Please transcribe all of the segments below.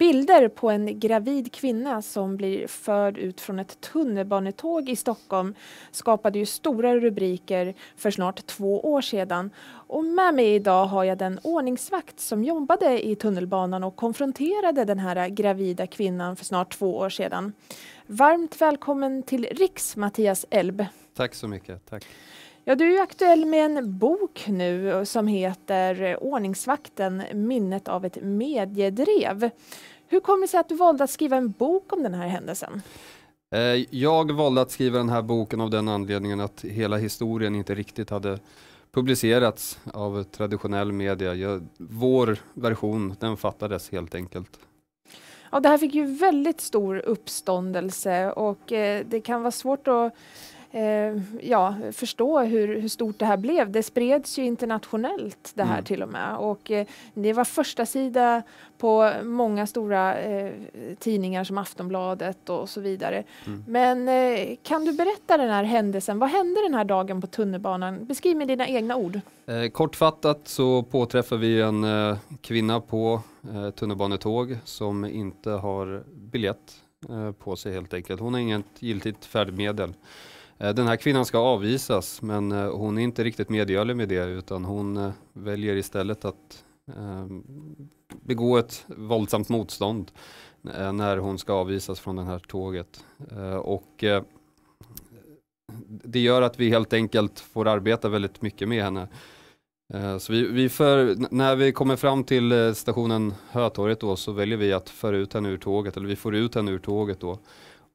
Bilder på en gravid kvinna som blir förd ut från ett tunnelbanetåg i Stockholm skapade ju stora rubriker för snart två år sedan. Och med mig idag har jag den ordningsvakt som jobbade i tunnelbanan och konfronterade den här gravida kvinnan för snart två år sedan. Varmt välkommen till Riks, Mattias Elb. Tack så mycket. Tack. Ja, du är aktuell med en bok nu eh, som heter eh, Ordningsvakten, minnet av ett mediedrev. Hur kommer det sig att du valde att skriva en bok om den här händelsen? Eh, jag valde att skriva den här boken av den anledningen att hela historien inte riktigt hade publicerats av traditionell media. vår version, den fattades helt enkelt. Ja, det här fick ju väldigt stor uppståndelse och det kan vara svårt att eh, ja, förstå hur, hur, stort det här blev. Det spreds ju internationellt det här mm. till och med och eh, det var första sida på många stora eh, tidningar som Aftonbladet och så vidare. Mm. Men eh, kan du berätta den här händelsen? Vad hände den här dagen på tunnelbanan? Beskriv med dina egna ord. Eh, kortfattat så påträffar vi en eh, kvinna på eh, tunnelbanetåg som inte har biljett på sig helt enkelt. Hon har inget giltigt färdmedel. Eh, den här kvinnan ska avvisas men eh, hon är inte riktigt medgörlig med det utan hon eh, väljer istället att ehm, begå ett våldsamt motstånd när hon ska avvisas från det här tåget. Och det gör att vi helt enkelt får arbeta väldigt mycket med henne. Så vi, vi för, när vi kommer fram till stationen Hötorget då så väljer vi att föra ut henne ur tåget, eller vi får ut henne ur tåget då.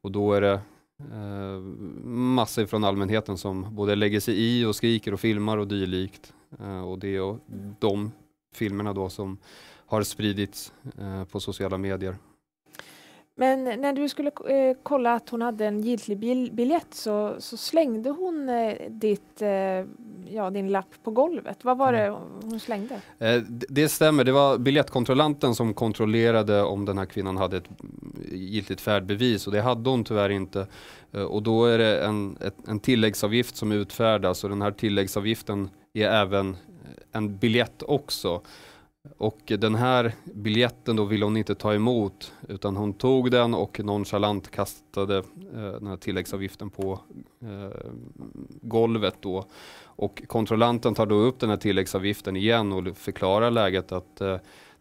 Och då är det eh, massa från allmänheten som både lägger sig i och skriker och filmar och dylikt. Eh, och det är de filmerna då som har spridits eh, på sociala medier. Men när du skulle eh, kolla att hon hade en giltig biljett så, så, slängde hon ditt, ja, din lapp på golvet. Vad var det mm. hon slängde? Det, det stämmer, det var biljettkontrollanten som kontrollerade om den här kvinnan hade ett giltigt färdbevis och det hade hon tyvärr inte. Eh, och då är det en, en tilläggsavgift som utfärdas och den här tilläggsavgiften är även eh, en biljett också. Och den här biljetten då ville hon inte ta emot utan hon tog den och nonchalant kastade eh, den här tilläggsavgiften på eh, golvet då. Och kontrollanten tar då upp den här tilläggsavgiften igen och förklarar läget att eh,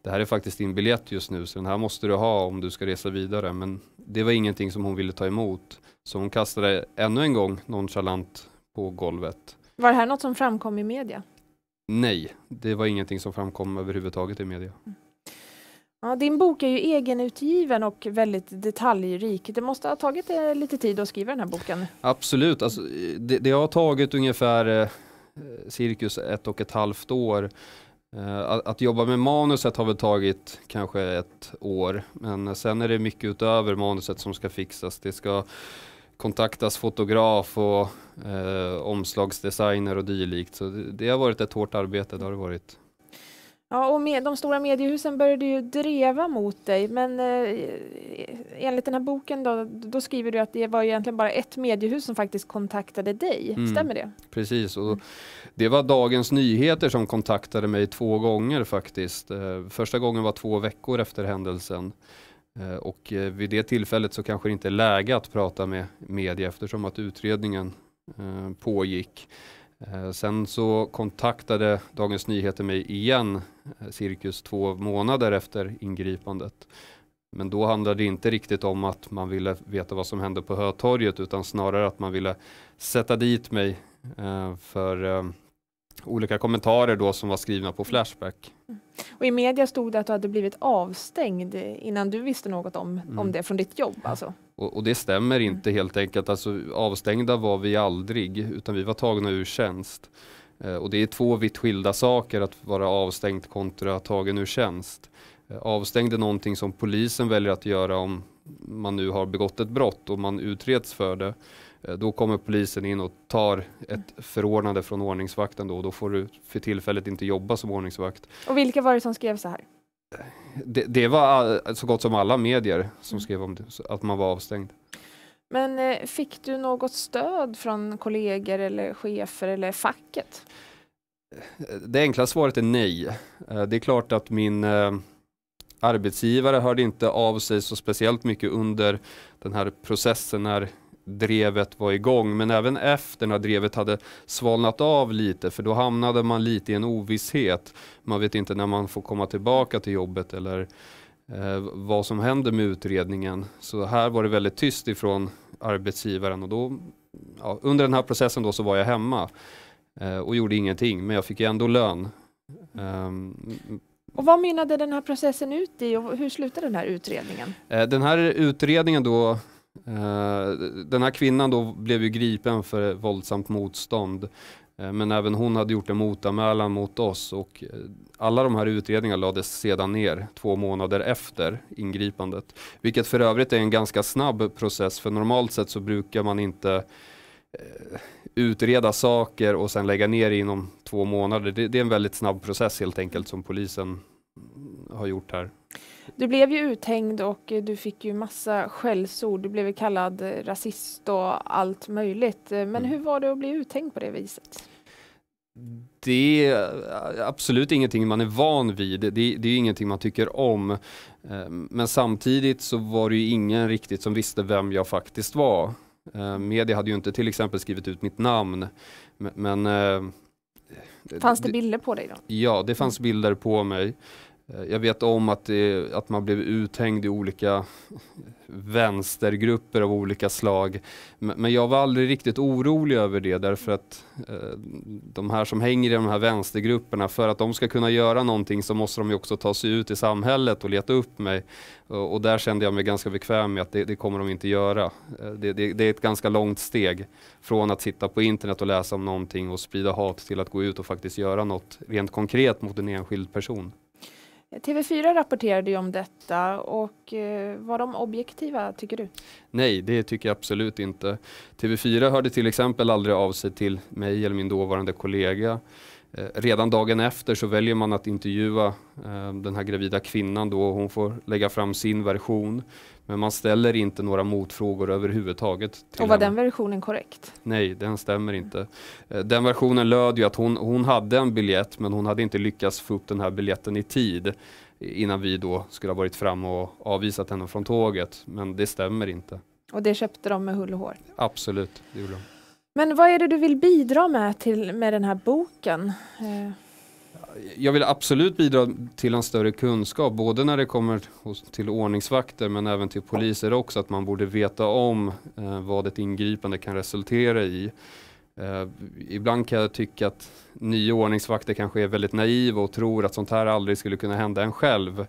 det här är faktiskt din biljett just nu så den här måste du ha om du ska resa vidare. Men det var ingenting som hon ville ta emot. Så hon kastade ännu en gång nonchalant på golvet. Var det här något som framkom i media? Nej, det var ingenting som framkom överhuvudtaget i media. Mm. Ja, din bok är ju egenutgiven och väldigt detaljrik. Det måste ha tagit eh, lite tid att skriva den här boken? Absolut. Alltså, eh, det, det har tagit ungefär eh, eh, cirkus ett och ett halvt år Eh, att, att jobba med manuset har väl tagit kanske ett år, men sen är det mycket utöver manuset som ska fixas. Det ska kontaktas fotograf och eh, omslagsdesigner och dylikt. Så det, det, har varit ett hårt arbete, det har det varit. Ja, och med, de stora mediehusen började ju dreva mot dig, men eh, e, enligt den här boken då, då skriver du att det var egentligen bara ett mediehus som faktiskt kontaktade dig, mm. stämmer det? Precis, och det var Dagens Nyheter som kontaktade mig två gånger faktiskt. Eh, första gången var två veckor efter händelsen. Eh, och eh, vid det tillfället så kanske det inte är läge att prata med media eftersom att utredningen pågick. Eh, sen så kontaktade Dagens Nyheter mig igen eh, cirkus två månader efter ingripandet. Men då handlade det inte riktigt om att man ville veta vad som hände på Hötorget utan snarare att man ville sätta dit mig eh, för olika kommentarer då som var skrivna på Flashback. Mm. Och I media stod det att du hade blivit avstängd innan du visste något om, mm. om det från ditt jobb? Alltså. Och, och, det stämmer mm. inte helt enkelt. Alltså, avstängda var vi aldrig, utan vi var tagna ur tjänst. Eh, och det är två vitt skilda saker att vara avstängd kontra tagen ur tjänst. Eh, avstängd är någonting som polisen väljer att göra om man nu har begått ett brott och man utreds för det. Eh, då kommer polisen in och tar ett förordnande från ordningsvakten då, och då får du för tillfället inte jobba som ordningsvakt. Och vilka var det som skrev så här? det, det, var så gott som alla medier som skrev om det, att man var avstängd. Men eh, fick du något stöd från kollegor eller chefer eller facket? Det enkla svaret är nej. Eh, det är klart att min eh, arbetsgivare hörde inte av sig så speciellt mycket under den här processen när drevet var igång, men även efter när drevet hade svalnat av lite, för då hamnade man lite i en ovisshet. Man vet inte när man får komma tillbaka till jobbet eller eh, vad som händer med utredningen. Så här var det väldigt tyst ifrån arbetsgivaren och då, ja, under den här processen då så var jag hemma eh, och gjorde ingenting, men jag fick ändå lön. Um, och vad mynnade den här processen ut i och hur slutade den här utredningen? Eh, den här utredningen då Eh, den här kvinnan då blev ju gripen för våldsamt motstånd. Eh, men även hon hade gjort en motanmälan mot oss och eh, alla de här utredningarna lades sedan ner två månader efter ingripandet. Vilket för övrigt är en ganska snabb process för normalt sett så brukar man inte utreda saker och sen lägga ner inom två månader. Det, det är en väldigt snabb process helt enkelt som polisen har gjort här. Du blev ju uthängd och du fick ju massa skällsord. Du blev kallad rasist och allt möjligt. Men mm. hur var det att bli uthängd på det viset? Det är absolut ingenting man är van vid. Det, det är ingenting man tycker om. Eh, men samtidigt så var det ju ingen riktigt som visste vem jag faktiskt var. Eh, media hade ju inte till exempel skrivit ut mitt namn. Men... Eh, fanns det bilder på dig då? Ja, det fanns mm. bilder på mig. Eh, jag vet om att, det, att man blev uthängd i olika vänstergrupper av olika slag. Men jag var aldrig riktigt orolig över det därför att eh, de här som hänger i de här vänstergrupperna, för att de ska kunna göra någonting så måste de ju också ta sig ut i samhället och leta upp mig. Och där kände jag mig ganska bekväm med att det, det kommer de inte göra. Eh, det, det, det är ett ganska långt steg från att sitta på internet och läsa om någonting och sprida hat till att gå ut och faktiskt göra något rent konkret mot en enskild person. TV4 rapporterade ju om detta och eh, var de objektiva tycker du? Nej, det tycker jag absolut inte. TV4 hörde till exempel aldrig av sig till mig eller min dåvarande kollega. Eh, redan dagen efter så väljer man att intervjua eh, den här gravida kvinnan då och hon får lägga fram sin version. Men man ställer inte några motfrågor överhuvudtaget. och var henne. den versionen korrekt? Nej, den stämmer inte. Eh, den versionen löd ju att hon, hon hade en biljett men hon hade inte lyckats få upp den här biljetten i tid innan vi då skulle ha varit fram och avvisat henne från tåget. Men det stämmer inte. Och det köpte de med hull och hår? Absolut, det gjorde de. Men vad är det du vill bidra med till, med den här boken? Eh, jag vill absolut bidra till en större kunskap, både när det kommer till ordningsvakter men även till poliser också, att man borde veta om eh, vad ett ingripande kan resultera i. Eh, ibland kan jag tycka att nya ordningsvakter kanske är väldigt naiva och tror att sånt här aldrig skulle kunna hända en själv.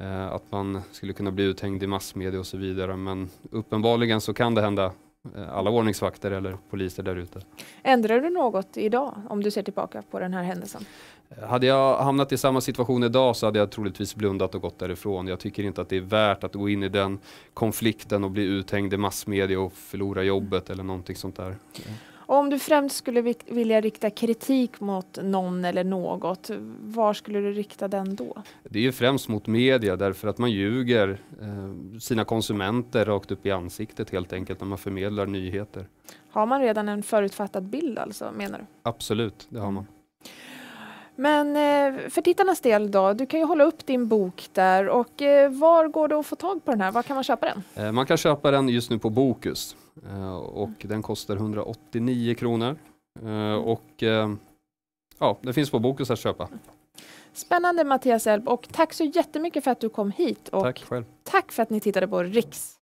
Eh, att man skulle kunna bli uthängd i massmedia och så vidare, men uppenbarligen så kan det hända Eh, alla ordningsvakter eller poliser där ute. Ändrar du något idag om du ser tillbaka på den här händelsen? Eh, hade jag hamnat i samma situation idag så hade jag troligtvis blundat och gått därifrån. Jag tycker inte att det är värt att gå in i den konflikten och bli uthängd i massmedia och förlora jobbet eller någonting sånt där. Om du främst skulle vilja rikta kritik mot någon eller något, var skulle du rikta den då? Det är ju främst mot media därför att man ljuger eh, sina konsumenter rakt upp i ansiktet helt enkelt när man förmedlar nyheter. Har man redan en förutfattad bild alltså menar du? Absolut, det har man. Mm. Men eh, för tittarnas del då, du kan ju hålla upp din bok där och eh, var går det att få tag på den här? Var kan man köpa den? Eh, man kan köpa den just nu på Bokus och den kostar 189 kronor. Och ja, den finns på Bokus att köpa. Spännande Mattias Elb och tack så jättemycket för att du kom hit. Och tack själv. Tack för att ni tittade på Riks.